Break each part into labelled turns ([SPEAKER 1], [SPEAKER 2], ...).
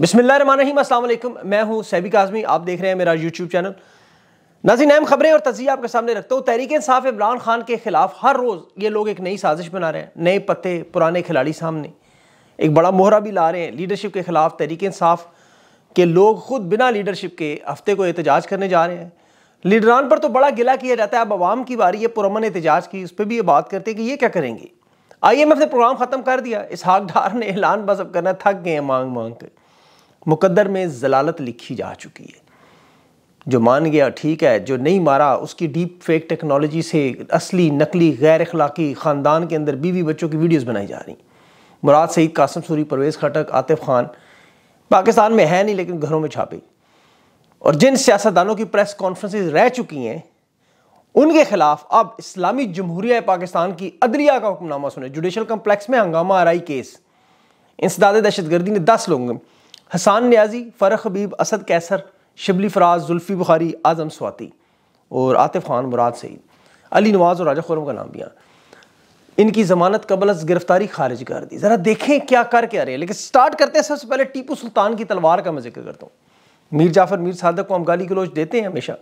[SPEAKER 1] बसमिल मैं हूँ सैबिक आज़मी आप देख रहे हैं मेरा यूट्यूब चैनल नाजी अहम खबरें और तजी आपके सामने रखता हूँ तहरीक साफ़ इमरान खान के ख़िलाफ़ हर रोज़ ये लोग एक नई साजिश बना रहे हैं नए पत्ते पुराने खिलाड़ी सामने एक बड़ा मोहरा भी ला रहे हैं लीडरशिप के ख़िलाफ़ तहरीक साफ के लोग ख़ुद बिना लीडरशिप के हफ्ते को एहतजाज करने जा रहे हैं लीडरान पर तो बड़ा गिला किया जाता है अब आवाम की बारी है पुरमन एहतजाज की उस पर भी ये बात करते हैं कि ये क्या करेंगे आई एम एफ ने प्रोग्राम ख़त्म कर दिया इसहाक डार ने ऐलान बजब करना थक गए मांग मांग कर मुकद्दर में जलालत लिखी जा चुकी है जो मान गया ठीक है जो नहीं मारा उसकी डीप फेक टेक्नोलॉजी से असली नकली गैर अखलाक़ी ख़ानदान के अंदर बीवी बच्चों की वीडियोस बनाई जा रही मुराद सईद कासम सूरी परवेज़ खटक आतिफ खान पाकिस्तान में है नहीं लेकिन घरों में छापे और जिन सियासतदानों की प्रेस कॉन्फ्रेंस रह चुकी हैं उनके खिलाफ अब इस्लामी जमहूरिया पाकिस्तान की अदलिया का हुक्मनामा सुने जुडिशल कम्प्लेक्स में हंगामा आरई केस इंसदाद दहशतगर्दी ने दस लोगों हसान न्याजी फ़रख हबीब असद कैसर शिबली फराज जुल्फ़ी बुखारी आज़म स्वाति और आतिफ खान मुराद सईद अली नवाज़ और राजा खुरम का नाम भी इनकी ज़मानत कबल अज गिरफ्तारी खारिज कर दी ज़रा देखें क्या कर क्या रहे हैं लेकिन स्टार्ट करते हैं सबसे पहले टीपू सुल्तान की तलवार का मैं जिक्र करता हूँ मीर जाफ़र मीर सादक को हम गाली गलोच देते हैं हमेशा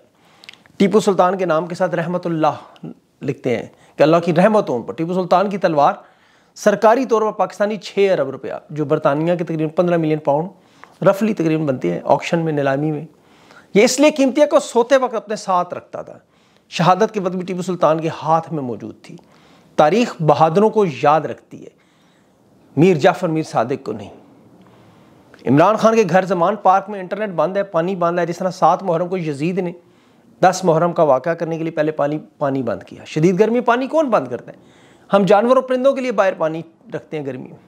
[SPEAKER 1] टीपू सुल्तान के नाम के साथ रहमतुल्लाह लिखते हैं कि अल्लाह की रहमत हो उन पर टीपू सुल्तान की तलवार सरकारी तौर पर पाकिस्तानी छः अरब रुपया जो बरतानिया के तकरीबन पंद्रह मिलियन पाउंड रफली तकरीबन बनती है ऑक्शन में नीलामी में ये इसलिए कीमतियाँ को सोते वक्त अपने साथ रखता था शहादत के वक्त भी टीपू सुल्तान के हाथ में मौजूद थी तारीख बहादुरों को याद रखती है मीर जाफर मीर सादिक को नहीं इमरान खान के घर जमान पार्क में इंटरनेट बंद है पानी बंद है जिस तरह सात मुहर्रम को यजीद ने दस मुहर्रम का वाक़ा करने के लिए पहले पानी पानी बंद किया शदीद गर्मी पानी कौन बंद करता है हम जानवरों परिंदों के लिए बाहर पानी रखते हैं गर्मी में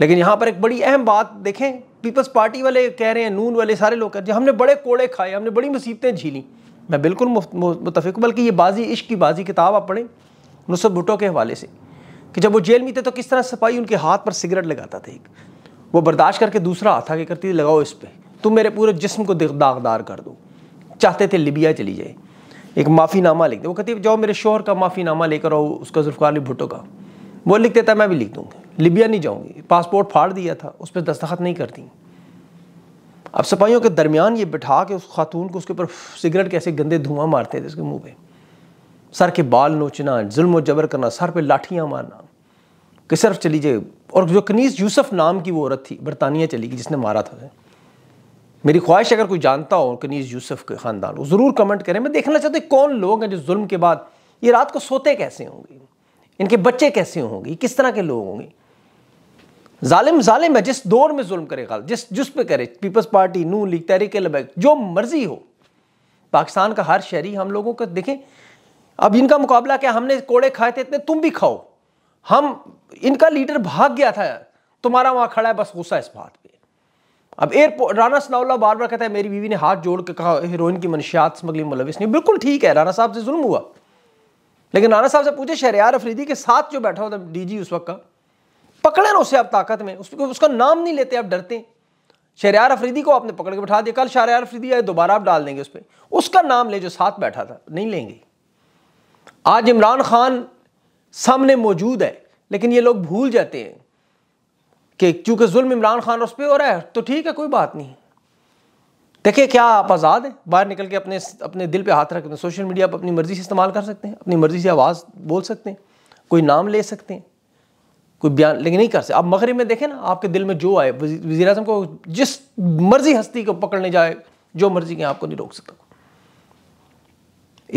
[SPEAKER 1] लेकिन यहाँ पर एक बड़ी अहम बात देखें पीपल्स पार्टी वाले कह रहे हैं नून वाले सारे लोग कह रहे हैं हमने बड़े कोड़े खाए हमने बड़ी मुसीबतें झीली मैं बिल्कुल मुतफ़िक बल्कि ये बाजी इश्क की बाजी किताब आप पढ़ें नुसरत भुटो के हवाले से कि जब वो जेल में थे तो किस तरह सफाई उनके हाथ पर सिगरेट लगाता था एक वो बर्दाश्त करके दूसरा हाथ आगे करती थी लगाओ इस पर तुम मेरे पूरे जिस्म को दागदार कर दो चाहते थे लिबिया चली जाए एक माफ़ीनामा लिख दे वो कहती जाओ मेरे शोहर का माफ़ीनामा लेकर आओ उसका जुल्फ़ार अली भुटो का वो लिख देता मैं भी लिख दूँगा लिबिया नहीं जाऊंगी पासपोर्ट फाड़ दिया था उस पर दस्तखत नहीं करती अब सिपाहियों के दरमियान ये बिठा के उस खातून को उसके ऊपर सिगरेट कैसे गंदे धुआं मारते थे उसके मुंह पे सर के बाल नोचना जुल्म जबर करना सर पे लाठियाँ मारना कि सिर्फ चली जाए और जो कनीस यूसुफ नाम की वो औरत थी बरतानिया चली गई जिसने मारा था मेरी ख्वाहिश अगर कोई जानता हो कनीस यूसुफ के ख़ानदान को ज़रूर कमेंट करें मैं देखना हूँ कौन लोग हैं जो जुल्म के बाद ये रात को सोते कैसे होंगे इनके बच्चे कैसे होंगे किस तरह के लोग होंगे जालिम जालिम है जिस दौर में जुल्म गलत जिस जिस पे करे पीपल्स पार्टी नू लीग तहरीक लबैक जो मर्जी हो पाकिस्तान का हर शहरी हम लोगों का देखें अब इनका मुकाबला क्या हमने कोड़े खाए थे इतने तुम भी खाओ हम इनका लीडर भाग गया था तुम्हारा वहाँ खड़ा है बस गुस्सा इस बात पे अब एयरपोर्ट राना सनाउल्ला बार बार कहता है मेरी बीवी ने हाथ जोड़ के कहा हीरोइन की मनशियात स्मगलिंग मुलविस नहीं बिल्कुल ठीक है राना साहब से जुल्म हुआ लेकिन राना साहब से पूछे शहरियार अफरीदी के साथ जो बैठा हुआ था डी उस वक्त का पकड़े ना उसे आप ताकत में उस, उसका नाम नहीं लेते आप डरते हैं शहरियार अफरीदी को आपने पकड़ के बैठा दिया कल शहरियार अफरीदी आए दोबारा आप डाल देंगे उस पर उसका नाम ले जो साथ बैठा था नहीं लेंगे आज इमरान खान सामने मौजूद है लेकिन ये लोग भूल जाते हैं कि चूंकि जुल्म इमरान खान उस पर हो रहा है तो ठीक है कोई बात नहीं देखिए क्या आप आज़ाद हैं बाहर निकल के अपने अपने दिल पे हाथ रखें सोशल मीडिया पर अपनी मर्ज़ी से इस्तेमाल कर सकते हैं अपनी मर्ज़ी से आवाज़ बोल सकते हैं कोई नाम ले सकते हैं कोई बयान लेकिन नहीं कर सकते आप मगरब में देखें ना आपके दिल में जो आए वजी अजम को जिस मर्जी हस्ती को पकड़ने जाए जो मर्जी कहें आपको नहीं रोक सकता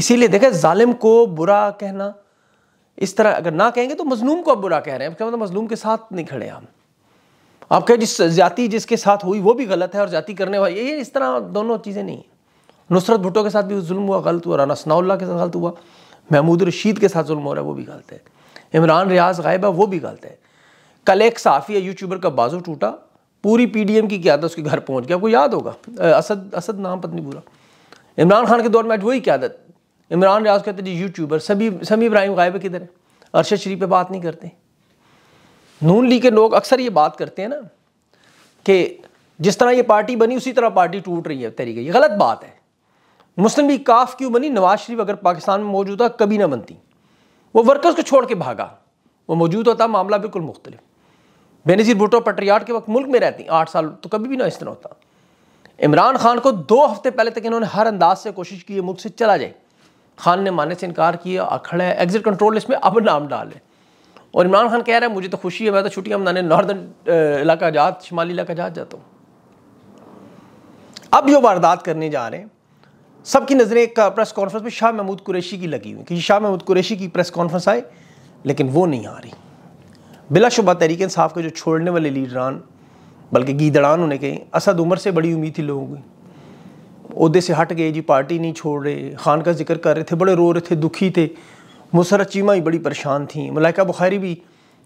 [SPEAKER 1] इसीलिए देखें जालिम को बुरा कहना इस तरह अगर ना कहेंगे तो मजलूम को आप बुरा कह रहे हैं मतलब मजलूम के साथ नहीं खड़े आप आप कहें जिस जाति जिसके साथ हुई वो भी गलत है और जाति करने वाले ये इस तरह दोनों चीज़ें नहीं हैं नुसरत भुट्टो के साथ भी जुल्म हुआ गलत हुआ राना सनाउल्ला के साथ गलत हुआ महमूद रशीद के साथ जुल्म हो रहा है वो भी गलत है इमरान रियाज गायब है वो भी गलत है कल एक साफिया यूट्यूबर का बाजू टूटा पूरी पीडीएम की क्यादत उसके घर पहुंच गया आपको याद होगा असद असद नाम पत्नी पूरा इमरान खान के दौर में आज वही क्यादत इमरान रियाज कहते जी यूट्यूबर सभी सभी इब्राहिम गायब किधर है अरशद शरीफ पर बात नहीं करते नून ली के लोग अक्सर ये बात करते हैं ना कि जिस तरह ये पार्टी बनी उसी तरह पार्टी टूट रही है तरीके ये गलत बात है मुस्लिम लीग काफ क्यों बनी नवाज शरीफ अगर पाकिस्तान में मौजूद था कभी ना बनती वो वर्कर्स को छोड़ के भागा वो मौजूद होता मामला बिल्कुल मुख्तलिफ बेनज़ीर भुटो पटरियाट के वक्त मुल्क में रहती आठ साल तो कभी भी ना इस तरह होता इमरान खान को दो हफ्ते पहले तक इन्होंने हर अंदाज से कोशिश की मुल्क से चला जाए खान ने मानने से इनकार किया आखड़ है एग्जिट कंट्रोल इसमें अब नाम डाले और इमरान खान कह रहा है मुझे तो खुशी है मैं तो छुट्टियां मनाने नॉर्दर्न इलाका जात शुमाली इलाका जात जाता हूँ अब जो वारदात करने जा रहे हैं सबकी नज़रें एक प्रेस कॉन्फ्रेंस में शाह महमूद कुरैशी की लगी हुई कि शाह महमूद कुरैशी की प्रेस कॉन्फ्रेंस आए लेकिन वो नहीं आ रही बिलाशुबा तहरीक साहब के जो छोड़ने वाले लीडरान बल्कि गीदड़ान उन्हें कहीं असद उम्र से बड़ी उम्मीद थी लोगों की अहदे से हट गए जी पार्टी नहीं छोड़ रहे खान का जिक्र कर रहे थे बड़े रो रहे थे दुखी थे मुसरत चीमा ही बड़ी परेशान थी मलाइका बुखारी भी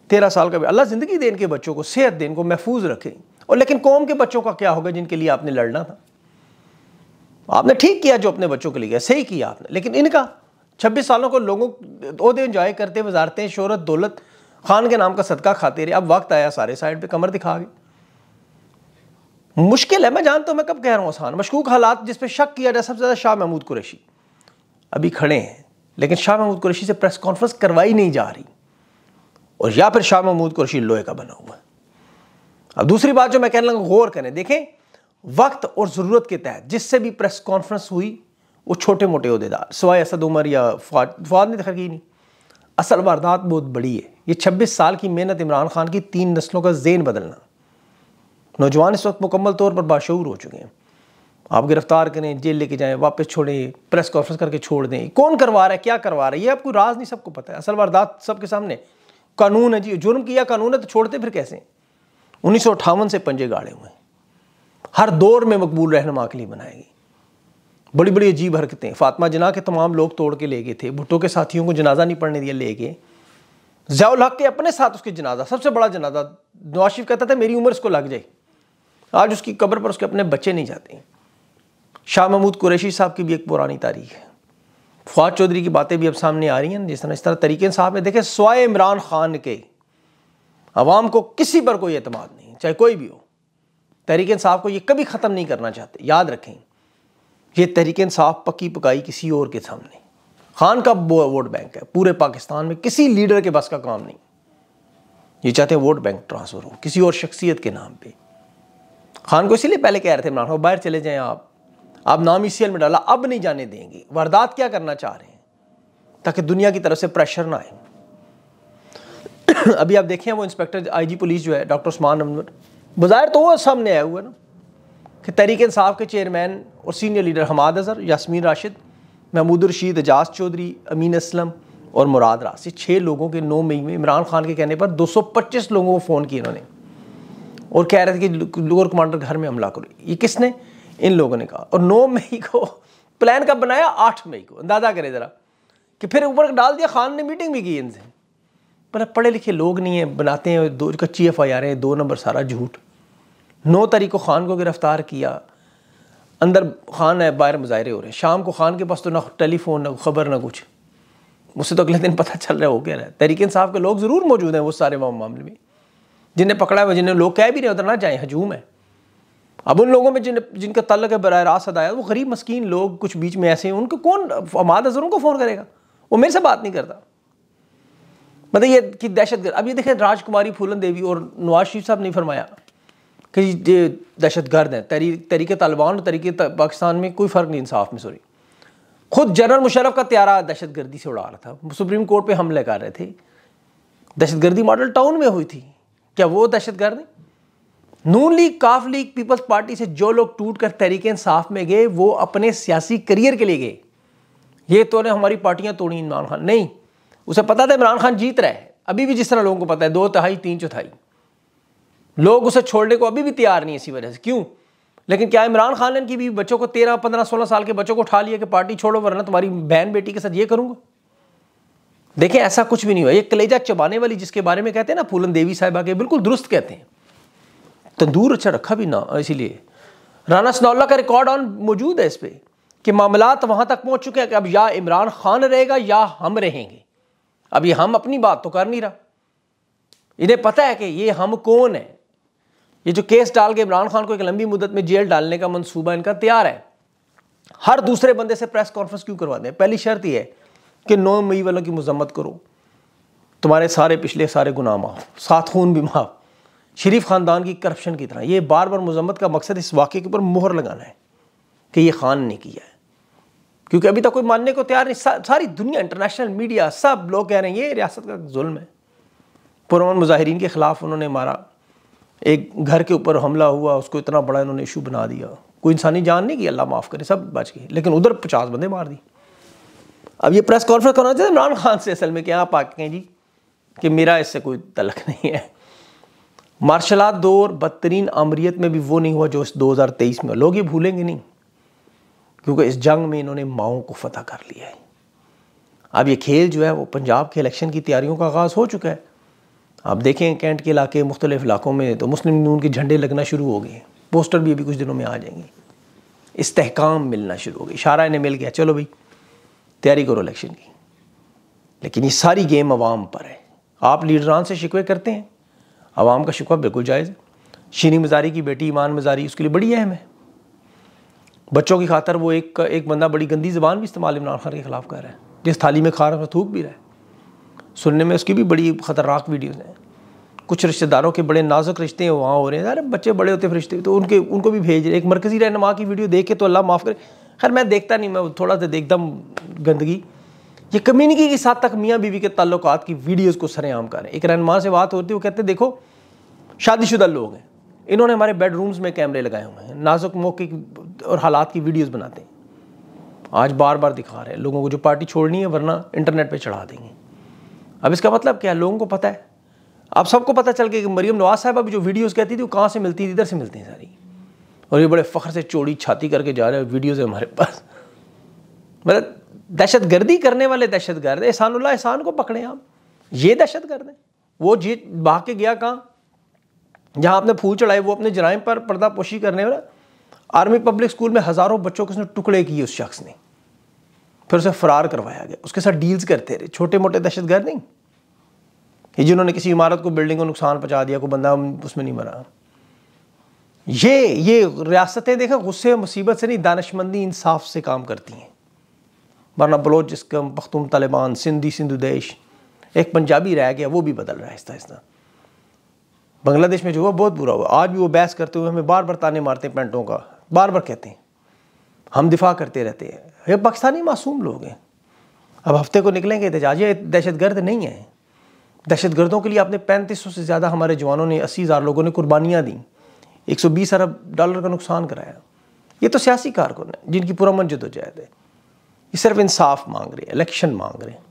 [SPEAKER 1] तेरह साल का भी अल्लाह ज़िंदगी दे के बच्चों को सेहत दे को महफूज रखें और लेकिन कौम के बच्चों का क्या होगा जिनके लिए आपने लड़ना था आपने ठीक किया जो अपने बच्चों के लिए सही किया आपने लेकिन इनका छब्बीस सालों को लोगों दो दिन इंजॉय करते वजारते शहरत दौलत खान के नाम का सदका खाते रहे अब वक्त आया सारे साइड पे कमर दिखा गए मुश्किल है मैं जानता तो हूँ मैं कब कह रहा हूँ आसान मशकूक हालात जिस पर शक किया जाए सबसे ज़्यादा शाह महमूद कुरैशी अभी खड़े हैं लेकिन शाह महमूद कुरैशी से प्रेस कॉन्फ्रेंस करवाई नहीं जा रही और या फिर शाह महमूद कुरैशी लोहे का बना हुआ है अब दूसरी बात जो मैं कहने लगा गौर करें देखें वक्त और ज़रूरत के तहत जिससे भी प्रेस कॉन्फ्रेंस हुई वो छोटे मोटे अहदेदार सवाए असद उमर या फवाद फवाद ने दिखा तो की नहीं असल वारदात बहुत बड़ी है ये छब्बीस साल की मेहनत इमरान खान की तीन नस्लों का जेन बदलना नौजवान इस वक्त मुकम्मल तौर पर बाशूर हो चुके हैं आप गिरफ्तार करें जेल लेके जाएं वापस छोड़ें प्रेस कॉन्फ्रेंस करके छोड़ दें कौन करवा रहा है क्या करवा रहा है ये आपको राज नहीं सबको पता है असल वारदात सबके सामने कानून है जी जुर्म किया कानून है तो छोड़ते फिर कैसे उन्नीस से पंजे गाड़े हुए हैं हर दौर में मकबूल रहनुमा के लिए बनाएगी बड़ी बड़ी अजीब हरकतें फातिमा जना के तमाम लोग तोड़ के ले गए थे भुट्टो के साथियों को जनाजा नहीं पढ़ने दिया ले गए जयाल हक के अपने साथ उसके जनाजा सबसे बड़ा जनाजा नवाशिफ कहता था मेरी उम्र उसको लग जाए आज उसकी कब्र पर उसके अपने बच्चे नहीं जाते शाह महमूद कुरैशी साहब की भी एक पुरानी तारीख है फवाद चौधरी की बातें भी अब सामने आ रही हैं जिस तरह इस तरह तरीके साहब ने देखे स्वाय इमरान खान के अवाम को किसी पर कोई अतमाद नहीं चाहे कोई भी हो तहरीक इंसाफ को ये कभी ख़त्म नहीं करना चाहते याद रखें ये तहरीक इंसाफ पक्की पकाई किसी और के सामने खान का वोट बैंक है पूरे पाकिस्तान में किसी लीडर के बस का काम नहीं ये चाहते हैं वोट बैंक ट्रांसफ़र हो किसी और शख्सियत के नाम पे खान को इसीलिए पहले कह रहे थे इमरान खान बाहर चले जाएं आप आप नाम ई e में डाला अब नहीं जाने देंगे वारदात क्या करना चाह रहे हैं ताकि दुनिया की तरफ से प्रेशर ना आए अभी आप देखें वो इंस्पेक्टर आईजी पुलिस जो है डॉक्टर उस्मान अहमद बाज़ाहिर तो वो सामने आया हुआ ना कि तरीक इंसाफ के चेयरमैन और सीनियर लीडर हमाद अज़हर यासमीन राशिद महमूद रशीद एजाज चौधरी अमीन असलम और मुराद रास ये छः लोगों के नौ मई में इमरान खान के कहने पर 225 लोगों को फ़ोन किया इन्होंने और कह रहे थे कि लोअर कमांडर घर में हमला करो ये किसने इन लोगों ने कहा और नौ मई को प्लान कब बनाया आठ मई को अंदाज़ा करें ज़रा कि फिर ऊपर डाल दिया खान ने मीटिंग भी की इनसे मतलब पढ़े लिखे लोग नहीं हैं बनाते हैं दो कच्ची एफ आई आर है दो नंबर सारा झूठ नौ तारीख को खान को गिरफ़्तार किया अंदर खान है बाहर मुजाहरे हो रहे हैं शाम को खान के पास तो ना टेलीफोन ना खबर ना कुछ मुझसे तो अगले दिन पता चल रहा है हो गया रहा है तहरीक इंसाफ के लोग ज़रूर मौजूद हैं वो सारे मामले में जिन्हें पकड़ा हुआ जिन्हें लोग कह भी नहीं ना जाए हजूम है अब उन लोगों में जिन जिनका तलक है बरह रास्त आया वो गरीब मस्किन लोग कुछ बीच में ऐसे हैं उनको कौन अमाद अजहर उनको फ़ोन करेगा वो मेरे से बात नहीं करता मतलब ये कि दहशत अब ये देखें राजकुमारी फूलन देवी और नवाज शरीफ साहब ने फरमाया कि ये दहशत गर्द हैं तरी तरीके तालिबान और तरीके पाकिस्तान में कोई फ़र्क नहीं इंसाफ में सॉरी खुद जनरल मुशरफ का त्यारा दहशत गर्दी से उड़ा रहा था सुप्रीम कोर्ट पर हमले कर रहे थे दहशत गर्दी मॉडल टाउन में हुई थी क्या वो दहशत गर्द नून लीग काफ लीग पीपल्स पार्टी से जो लोग टूट कर तहरीक इंसाफ में गए वो अपने सियासी करियर के लिए गए ये तो ने हमारी पार्टियां तोड़ी इमरान खान नहीं उसे पता था इमरान खान जीत रहा है अभी भी जिस तरह लोगों को पता है दो तिहाई तीन चौथाई लोग उसे छोड़ने को अभी भी तैयार नहीं इसी वजह से क्यों लेकिन क्या इमरान खान ने की भी बच्चों को तेरह पंद्रह सोलह साल के बच्चों को उठा लिया कि पार्टी छोड़ो वरना तुम्हारी बहन बेटी के साथ ये करूंगा देखें ऐसा कुछ भी नहीं हुआ ये कलेजा चबाने वाली जिसके बारे में कहते हैं ना फूलन देवी साहिबा के बिल्कुल दुरुस्त कहते हैं तंदूर तो अच्छा रखा भी ना इसीलिए राना सनौला का रिकॉर्ड ऑन मौजूद है इस पर कि मामला वहाँ तक पहुँच चुके हैं कि अब या इमरान खान रहेगा या हम रहेंगे अभी हम अपनी बात तो कर नहीं रहा इन्हें पता है कि ये हम कौन है ये जो केस डाल के इमरान खान को एक लंबी मुद्दत में जेल डालने का मंसूबा इनका तैयार है हर दूसरे बंदे से प्रेस कॉन्फ्रेंस क्यों करवा दें पहली शर्त यह है कि नौ मई वालों की मजम्मत करो तुम्हारे सारे पिछले सारे गुनाह माफ सात खून भी माफ शरीफ ख़ानदान की करप्शन की तरह ये बार बार मजम्मत का मकसद इस वाक्य के ऊपर मोहर लगाना है कि ये खान ने किया है क्योंकि अभी तक कोई मानने को तैयार नहीं सा, सारी दुनिया इंटरनेशनल मीडिया सब लोग कह रहे हैं ये रियासत का जुल्म है पुरान मुजाहरीन के ख़िलाफ़ उन्होंने मारा एक घर के ऊपर हमला हुआ उसको इतना बड़ा इन्होंने इशू बना दिया कोई इंसानी जान नहीं कि अल्लाह माफ़ करे सब बच गए लेकिन उधर पचास बंदे मार दी अब ये प्रेस कॉन्फ्रेंस करना चाहिए इमरान खान से असल में क्या हाँ, आप आके जी कि मेरा इससे कोई तलक नहीं है मार्शल आर्ट दौर बदतरीन अमरीत में भी वो नहीं हुआ जो इस 2023 में लोग ये भूलेंगे नहीं क्योंकि इस जंग में इन्होंने माओ को फतह कर लिया है अब ये खेल जो है वो पंजाब के इलेक्शन की तैयारियों का आगाज़ हो चुका है आप देखें कैंट के इलाके मुख्तलिफ इलाकों में तो मुस्लिम नून के झंडे लगना शुरू हो गए पोस्टर भी अभी कुछ दिनों में आ जाएंगे इस्तेकाम मिलना शुरू हो गई इशारा इन्हें मिल गया चलो भाई तैयारी करो इलेक्शन की लेकिन ये सारी गेम आवाम पर है आप लीडरान से शिकवे करते हैं आवाम का शिकवा बिल्कुल जायज़ है शीनी मजारी की बेटी ईमान मजारी उसके लिए बड़ी अहम है बच्चों की खातर वो एक एक बंदा बड़ी गंदी ज़बान भी इस्तेमाल इमरान खान के ख़िलाफ़ कर रहा है जिस थाली में खा रहा है थूक भी रहा है सुनने में उसकी भी बड़ी ख़तरनाक वीडियोज़ हैं कुछ रिश्तेदारों के बड़े नाजुक रिश्ते हैं वहाँ हो रहे हैं अरे बच्चे बड़े होते रिश्ते तो उनके उनको भी भेज रहे एक मरकज़ी रहनमा की वीडियो देख के तो अल्लाह माफ़ करे खैर मैं देखता नहीं मैं थोड़ा सा देखता हूँ गंदगी ये कम्युनिटी के साथ तक मियाँ बीवी के तल्लक की वीडियोज़ को सरेआम करें एक रहनमा से बात होती है वो कहते देखो शादीशुदा लोग हैं इन्होंने हमारे बेडरूम्स में कैमरे लगाए हुए हैं नाजुक मौके की और हालात की वीडियोस बनाते हैं आज बार बार दिखा रहे हैं लोगों को जो पार्टी छोड़नी है वरना इंटरनेट पे चढ़ा देंगे अब इसका मतलब क्या है लोगों को पता है आप सबको पता चल गया कि मरियम नवाज साहब अभी जो वीडियोज़ कहती थी वो कहाँ से मिलती थी इधर से मिलती हैं सारी और ये बड़े फ़ख्र से चोरी छाती करके जा रहे हैं वीडियोज़ हमारे पास मतलब दहशत गर्दी करने वाले दहशत गर्द एहसान को पकड़ें आप ये दहशत गर्द वो जीत भाग के गया कहाँ जहाँ आपने फूल चढ़ाए वो अपने जराइम पर पर्दापोशी करने वाला आर्मी पब्लिक स्कूल में हज़ारों बच्चों के उसने टुकड़े किए उस शख्स ने फिर उसे फरार करवाया गया उसके साथ डील्स करते रहे छोटे मोटे दहशतगर्द नहीं ये जिन्होंने किसी इमारत को बिल्डिंग को नुकसान पहुँचा दिया कोई बंदा उसमें नहीं मरा ये ये रियासतें देखा गुस्से मुसीबत से नहीं दानशमंदी इंसाफ से काम करती हैं वरना बलोचिस्कम पख्तून तालिबान सिंधी सिंधु देश एक पंजाबी रह गया वो भी बदल रहा है आहिस्ता आहिस्ता बांग्लादेश में जो हुआ बहुत बुरा हुआ आज भी वो बहस करते हुए हमें बार बार ताने मारते पेंटों का बार बार कहते हैं हम दिफा करते रहते हैं ये पाकिस्तानी मासूम लोग हैं अब हफ्ते को निकलेंगे एहतजाज ये दहशत गर्द नहीं है दहशत गर्दों के लिए आपने पैंतीस सौ से ज़्यादा हमारे जवानों ने अस्सी हज़ार लोगों ने कुर्बानियाँ दी एक सौ बीस अरब डॉलर का नुकसान कराया ये तो सियासी कारकुन है जिनकी पुरमन जदोजहद है ये सिर्फ इंसाफ मांग रहे हैं इलेक्शन मांग रहे हैं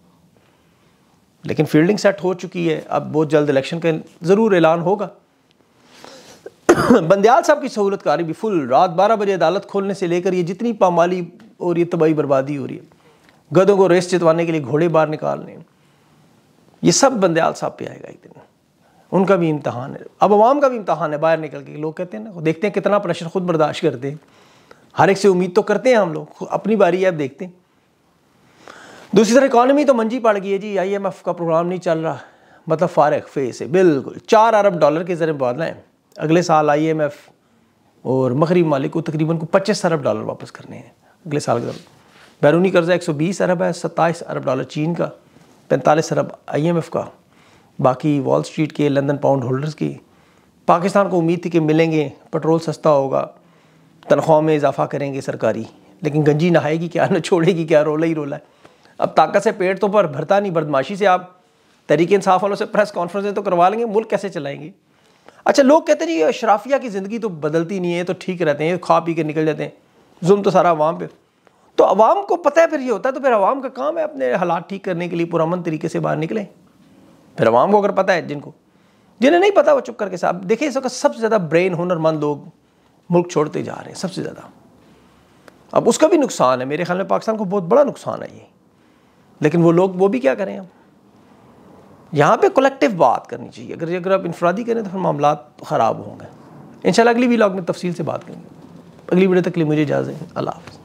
[SPEAKER 1] लेकिन फील्डिंग सेट हो चुकी है अब बहुत जल्द इलेक्शन का ज़रूर ऐलान होगा बंदयाल साहब की कारी भी फुल रात बारह बजे अदालत खोलने से लेकर ये जितनी पामाली और ये तबाही बर्बादी हो रही है गदों को रेस जितवाने के लिए घोड़े बाहर निकालने ये सब बंदयाल साहब पे आएगा एक दिन उनका भी इम्तहान है अब आवाम का भी इम्तहान है बाहर निकल के लोग कहते हैं ना देखते हैं कितना प्रेशर खुद बर्दाश्त करते हैं हर एक से उम्मीद तो करते हैं हम लोग अपनी बारी अब देखते हैं दूसरी तरह इकॉनमी तो मंजी पड़ गई है जी एफ का प्रोग्राम नहीं चल रहा मतलब फारग फेस है बिल्कुल चार अरब डॉलर के ज़रिए बदला है अगले साल आई एम एफ और मगरब मालिक को तकरीबन को पच्चीस अरब डॉलर वापस करने हैं अगले साल का बैरूनी कर्जा एक सौ बीस अरब है सत्ताईस अरब डॉलर चीन का पैंतालीस अरब आई एम एफ का बाकी वॉल स्ट्रीट के लंदन पाउंड होल्डर्स की पाकिस्तान को उम्मीद थी कि मिलेंगे पेट्रोल सस्ता होगा तनख्वाह में इजाफा करेंगे सरकारी लेकिन गंजी नहाएगी क्या न छोड़ेगी क्या रोला ही रोला है अब ताकत से पेट तो पर भरता नहीं बदमाशी से आप तरीके इंसाफ वालों से प्रेस कॉन्फ्रेंसें तो करवा लेंगे मुल्क कैसे चलाएंगे अच्छा लोग कहते हैं जी अशराफिया की ज़िंदगी तो बदलती नहीं है तो ठीक रहते हैं खा पी के निकल जाते हैं जुम्म तो सारा आवाम पे तो आवाम को पता है फिर ये होता है तो फिर आवाम का काम है अपने हालात ठीक करने के लिए पुरान तरीके से बाहर निकलें फिर अवाम को अगर पता है जिनको जिन्हें नहीं पता वो चुप करके साहब देखिए इस वक्त सबसे ज़्यादा ब्रेन हुनरमंद लोग मुल्क छोड़ते जा रहे हैं सबसे ज़्यादा अब उसका भी नुकसान है मेरे ख्याल में पाकिस्तान को बहुत बड़ा नुकसान है ये लेकिन वो लोग वो भी क्या करें अब यहाँ पे कलेक्टिव बात करनी चाहिए अगर अगर आप इनफरादी करें तो फिर मामला ख़राब होंगे इन अगली वीलॉग में तफसील से बात करेंगे अगली वीडियो तक के लिए मुझे इजाज़त अल्लाह हाफ़